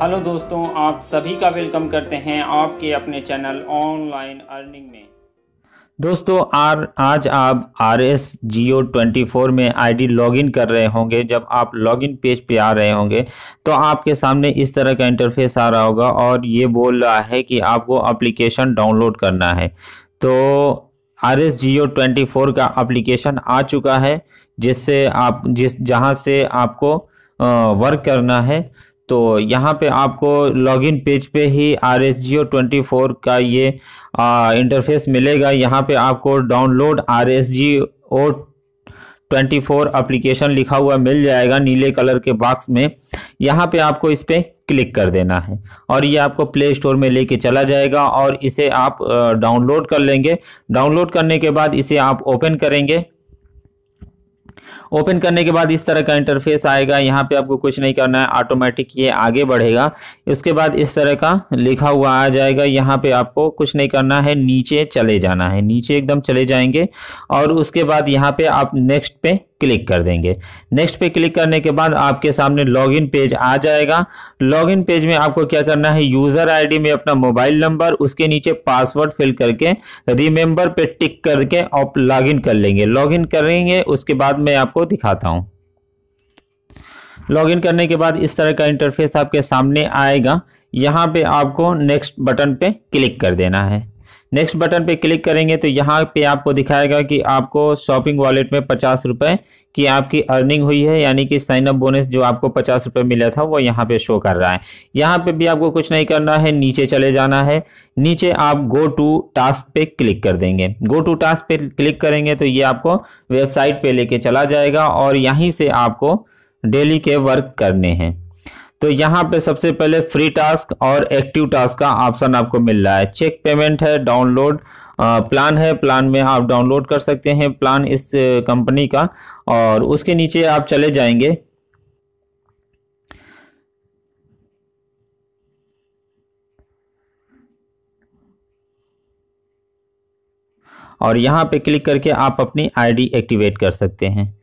hello दोस्तों आप सभी का वेलकम करते हैं आपके अपने चैनल ऑनलाइन अर्निंग में दोस्तों आर आज आप R S G O twenty four में आईडी लॉगिन कर रहे होंगे जब आप लॉगिन पेज पे आ रहे होंगे तो आपके सामने इस तरह का इंटरफेस आ रहा होगा और ये बोल रहा है कि आपको एप्लीकेशन डाउनलोड करना है तो R S G O twenty four का एप्लीकेशन आ चुका है जिससे आप जिस जहाँ से आपको वर्क करना है तो यहाँ पे आपको लॉगिन पेज पे ही R S G O twenty four का ये इंटरफेस मिलेगा यहाँ पे आपको download R S G O twenty four application लिखा हुआ मिल जाएगा नीले कलर के बॉक्स में यहाँ पे आपको इस पर क्लिक कर देना है और ये आपको प्ले स्टोर में लेके चला जाएगा और इसे आप डाउनलोड कर लेंगे डाउनलोड करने के बाद इसे आप ओपन करेंगे ओपन करने के बाद इस तरह का इंटरफेस आएगा यहाँ पे आपको कुछ नहीं करना है ऑटोमेटिक ये आगे बढ़ेगा उसके बाद इस तरह का लिखा हुआ आ जाएगा यहाँ पे आपको कुछ नहीं करना है नीचे चले जाना है नीचे एकदम चले जाएंगे और उसके बाद यहाँ पे आप नेक्स्ट पे क्लिक कर देंगे नेक्स्ट पे क्लिक करने के बाद आपके सामने लॉगिन पेज आ जाएगा लॉगिन पेज में आपको क्या करना है यूज़र आईडी में अपना मोबाइल नंबर उसके नीचे पासवर्ड फिल करके रिमेंबर पे टिक करके आप लॉगिन कर लेंगे लॉगिन करेंगे उसके बाद मैं आपको दिखाता हूँ लॉगिन करने के बाद इस तरह का इंटरफेस आपके सामने आएगा यहाँ पे आपको नेक्स्ट बटन पे क्लिक कर देना है नेक्स्ट बटन पे क्लिक करेंगे तो यहाँ पे आपको दिखाएगा कि आपको शॉपिंग वॉलेट में पचास रुपये की आपकी अर्निंग हुई है यानी कि साइन अप बोनस जो आपको पचास रुपये मिला था वो यहाँ पे शो कर रहा है यहाँ पे भी आपको कुछ नहीं करना है नीचे चले जाना है नीचे आप गो टू टास्क पे क्लिक कर देंगे गो टू टास्क पे क्लिक करेंगे तो ये आपको वेबसाइट पे लेके चला जाएगा और यहीं से आपको डेली के वर्क करने हैं तो यहाँ पे सबसे पहले फ्री टास्क और एक्टिव टास्क का ऑप्शन आपको मिल रहा है चेक पेमेंट है डाउनलोड प्लान है प्लान में आप डाउनलोड कर सकते हैं प्लान इस कंपनी का और उसके नीचे आप चले जाएंगे और यहाँ पे क्लिक करके आप अपनी आईडी एक्टिवेट कर सकते हैं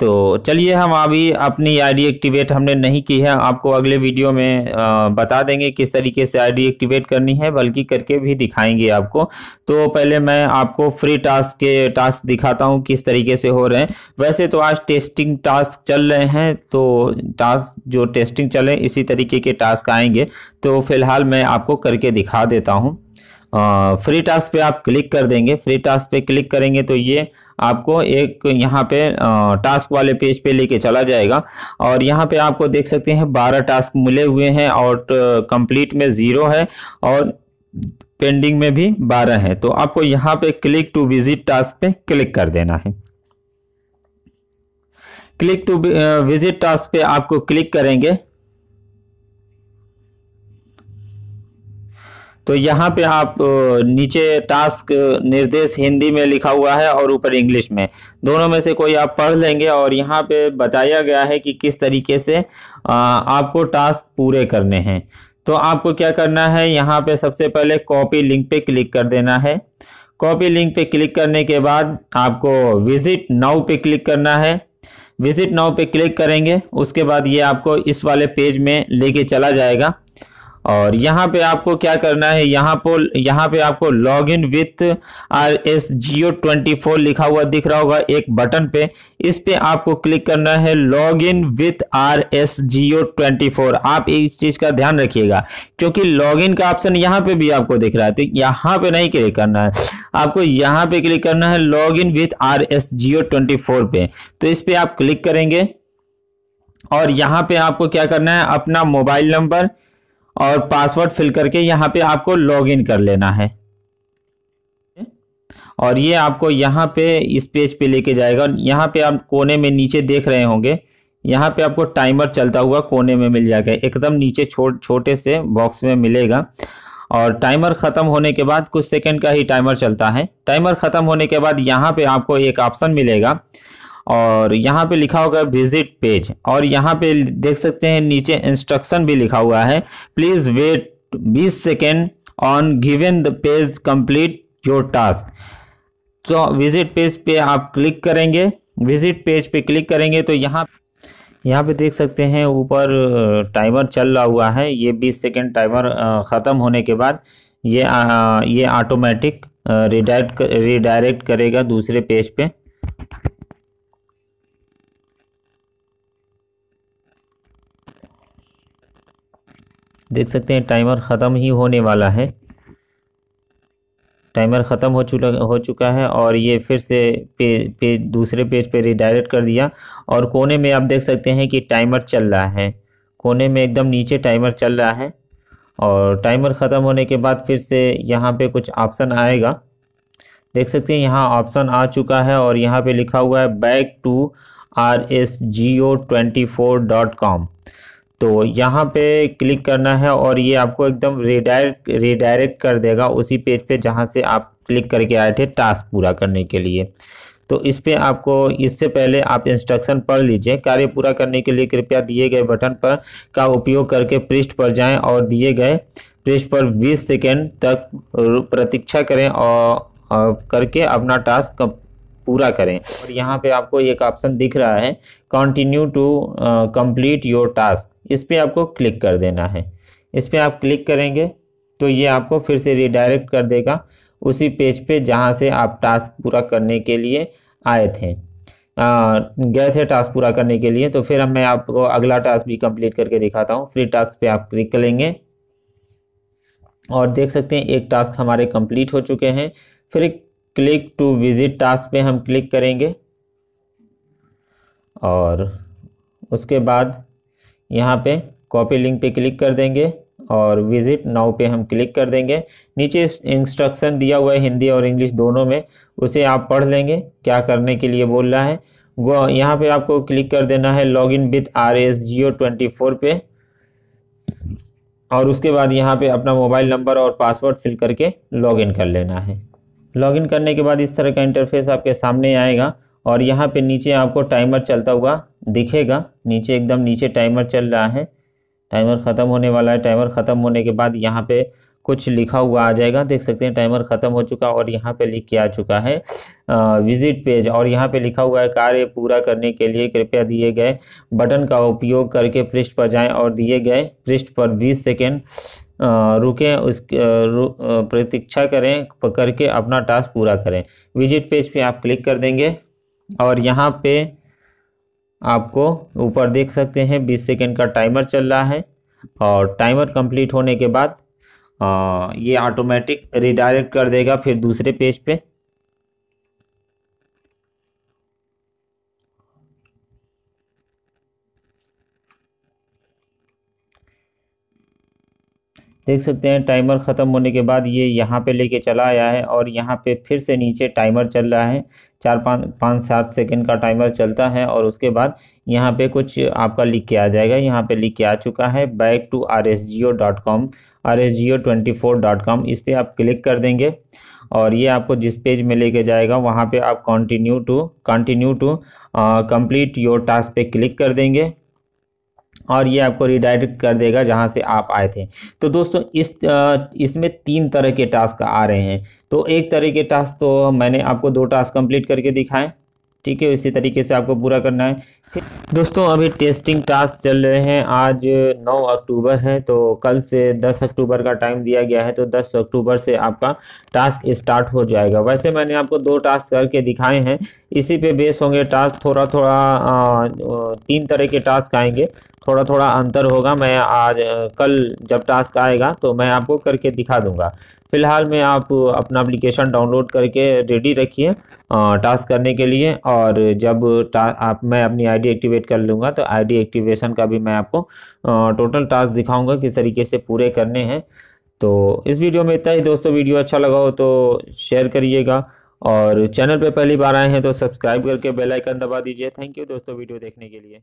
तो चलिए हम अभी अपनी आईडी एक्टिवेट हमने नहीं की है आपको अगले वीडियो में बता देंगे किस तरीके से आईडी एक्टिवेट करनी है बल्कि करके भी दिखाएंगे आपको तो पहले मैं आपको फ्री टास्क के टास्क दिखाता हूँ किस तरीके से हो रहे हैं वैसे तो आज टेस्टिंग टास्क चल रहे हैं तो टास्क जो टेस्टिंग चले इसी तरीके के टास्क आएंगे तो फिलहाल मैं आपको करके दिखा देता हूँ फ्री टास्क पे आप क्लिक कर देंगे फ्री टास्क पे क्लिक करेंगे तो ये आपको एक यहाँ पे टास्क वाले पेज पे लेके चला जाएगा और यहाँ पे आपको देख सकते हैं बारह टास्क मिले हुए हैं और कंप्लीट में ज़ीरो है और पेंडिंग में भी बारह है तो आपको यहाँ पे क्लिक टू विजिट टास्क पे क्लिक कर देना है क्लिक टू विजिट टास्क पे आपको क्लिक करेंगे तो यहाँ पे आप नीचे टास्क निर्देश हिंदी में लिखा हुआ है और ऊपर इंग्लिश में दोनों में से कोई आप पढ़ लेंगे और यहाँ पे बताया गया है कि किस तरीके से आपको टास्क पूरे करने हैं तो आपको क्या करना है यहाँ पे सबसे पहले कॉपी लिंक पे क्लिक कर देना है कॉपी लिंक पे क्लिक करने के बाद आपको विजिट नाउ पे क्लिक करना है विजिट नाउ पे क्लिक करेंगे उसके बाद ये आपको इस वाले पेज में लेके चला जाएगा और यहाँ पे आपको क्या करना है यहाँ पर यहाँ पे आपको log in with R S G O twenty four लिखा हुआ दिख रहा होगा एक बटन पे इस पे आपको क्लिक करना है log in with R S G O twenty four आप इस चीज का ध्यान रखिएगा क्योंकि लॉग इन का ऑप्शन यहाँ पे भी आपको दिख रहा है तो यहाँ पे नहीं क्लिक करना है आपको यहाँ पे क्लिक करना है log in with R S G O twenty four पे तो इस पे आप क्लिक करेंगे और यहाँ पे आपको क्या करना है अपना मोबाइल नंबर और पासवर्ड फिल करके यहाँ पे आपको लॉगिन कर लेना है और ये आपको यहाँ पे इस पेज पे लेके जाएगा यहाँ पे आप कोने में नीचे देख रहे होंगे यहाँ पे आपको टाइमर चलता हुआ कोने में मिल जाएगा एकदम नीचे छोटे छोटे से बॉक्स में मिलेगा और टाइमर ख़त्म होने के बाद कुछ सेकंड का ही टाइमर चलता है टाइमर ख़त्म होने के बाद यहाँ पे आपको एक ऑप्शन मिलेगा और यहाँ पे लिखा होगा विजिट पेज और यहाँ पे देख सकते हैं नीचे इंस्ट्रक्शन भी लिखा हुआ है please wait 20 second on given the page complete your task to visit page पे आप क्लिक करेंगे विजिट पेज पे क्लिक करेंगे तो यहाँ यहाँ पे देख सकते हैं ऊपर टाइमर चल रहा हुआ है ये 20 सेकेंड टाइमर ख़त्म होने के बाद ये आ, ये ऑटोमेटिक रिडायरेक्ट रिडायरेक्ट करेगा दूसरे पेज पे देख सकते हैं टाइमर ख़त्म ही होने वाला है टाइमर ख़त्म हो चुका हो चुका है और ये फिर से पे, पे दूसरे पेज पे रिडायरेक्ट कर दिया और कोने में आप देख सकते हैं कि टाइमर चल रहा है कोने में एकदम नीचे टाइमर चल रहा है और टाइमर ख़त्म होने के बाद फिर से यहाँ पे कुछ ऑप्शन आएगा देख सकते हैं यहाँ ऑप्शन आ चुका है और यहाँ पे लिखा हुआ है back to R S G O twenty four dot com तो यहाँ पे क्लिक करना है और ये आपको एकदम रिडायरेक्ट रिडायरेक्ट कर देगा उसी पेज पे जहाँ से आप क्लिक करके आए थे टास्क पूरा करने के लिए तो इस पर आपको इससे पहले आप इंस्ट्रक्शन पढ़ लीजिए कार्य पूरा करने के लिए कृपया दिए गए बटन पर का उपयोग करके पृष्ठ पर जाएं और दिए गए पृष्ठ पर 20 सेकेंड तक प्रतीक्षा करें और करके अपना टास्क पूरा करें और यहाँ पे आपको एक ऑप्शन दिख रहा है continue to complete your task इस पर आपको क्लिक कर देना है इस पर आप क्लिक करेंगे तो ये आपको फिर से रिडायरेक्ट कर देगा उसी पेज पे जहाँ से आप टास्क पूरा करने के लिए आए थे गए थे टास्क पूरा करने के लिए तो फिर मैं आपको अगला टास्क भी कंप्लीट करके दिखाता हूँ फ्री टास्क पे आप क्लिक करेंगे और देख सकते हैं एक टास्क हमारे कंप्लीट हो चुके हैं फिर क्लिक टू विजिट टास्क पे हम क्लिक करेंगे और उसके बाद यहाँ पे कॉपी लिंक पे क्लिक कर देंगे और विजिट नाउ पे हम क्लिक कर देंगे नीचे इंस्ट्रक्शन दिया हुआ है हिंदी और इंग्लिश दोनों में उसे आप पढ़ लेंगे क्या करने के लिए बोल रहा है वो यहाँ पे आपको क्लिक कर देना है log in with R S G O twenty four पे और उसके बाद यहाँ पे अपना मोबाइल नंबर और पासवर्ड फिल करके इन कर लेना है इन करने के बाद इस तरह का इंटरफेस आपके सामने आएगा और यहाँ पे नीचे आपको टाइमर चलता हुआ दिखेगा नीचे एकदम नीचे टाइमर चल रहा है टाइमर ख़त्म होने वाला है टाइमर ख़त्म होने के बाद यहाँ पे कुछ लिखा हुआ आ जाएगा देख सकते हैं टाइमर ख़त्म हो चुका और यहाँ पे लिख के आ चुका है आ, विजिट पेज और यहाँ पे लिखा हुआ है कार्य पूरा करने के लिए कृपया दिए गए बटन का उपयोग करके पृष्ठ पर जाएं और दिए गए पृष्ठ पर 20 सेकेंड रुकें उस रु, प्रतीक्षा करें करके अपना टास्क पूरा करें विजिट पेज पे आप क्लिक कर देंगे और यहाँ पे आपको ऊपर देख सकते हैं 20 सेकेंड का टाइमर चल रहा है और टाइमर कंप्लीट होने के बाद आ, ये ऑटोमेटिक रिडायरेक्ट कर देगा फिर दूसरे पेज पे देख सकते हैं टाइमर ख़त्म होने के बाद ये यहाँ पे लेके चला आया है और यहाँ पे फिर से नीचे टाइमर चल रहा है चार पाँच पाँच सात सेकंड का टाइमर चलता है और उसके बाद यहाँ पे कुछ आपका लिख के आ जाएगा यहाँ पे लिख के आ चुका है back to R S G O dot com R S G O twenty four dot com इस पर आप क्लिक कर देंगे और ये आपको जिस पेज में लेके जाएगा वहाँ पर आप continue to continue to complete your task पे क्लिक कर देंगे और ये आपको रिडायरेक्ट कर देगा जहाँ से आप आए थे तो दोस्तों इस इसमें तीन तरह के टास्क आ रहे हैं तो एक तरह के टास्क तो मैंने आपको दो टास्क कंप्लीट करके दिखाए ठीक है इसी तरीके से आपको पूरा करना है दोस्तों अभी टेस्टिंग टास्क चल रहे हैं आज 9 अक्टूबर है तो कल से 10 अक्टूबर का टाइम दिया गया है तो 10 अक्टूबर से आपका टास्क स्टार्ट हो जाएगा वैसे मैंने आपको दो टास्क करके दिखाए हैं इसी पे बेस होंगे टास्क थोड़ा थोड़ा आ, तीन तरह के टास्क आएंगे थोड़ा थोड़ा अंतर होगा मैं आज कल जब टास्क आएगा तो मैं आपको करके दिखा दूंगा फ़िलहाल में आप अपना एप्लीकेशन डाउनलोड करके रेडी रखिए टास्क करने के लिए और जब आप मैं अपनी आईडी एक्टिवेट कर लूँगा तो आईडी एक्टिवेशन का भी मैं आपको टोटल टास्क दिखाऊंगा किस तरीके से पूरे करने हैं तो इस वीडियो में इतना ही दोस्तों वीडियो अच्छा लगा हो तो शेयर करिएगा और चैनल पर पहली बार आए हैं तो सब्सक्राइब करके बेल आइकन दबा दीजिए थैंक यू दोस्तों वीडियो देखने के लिए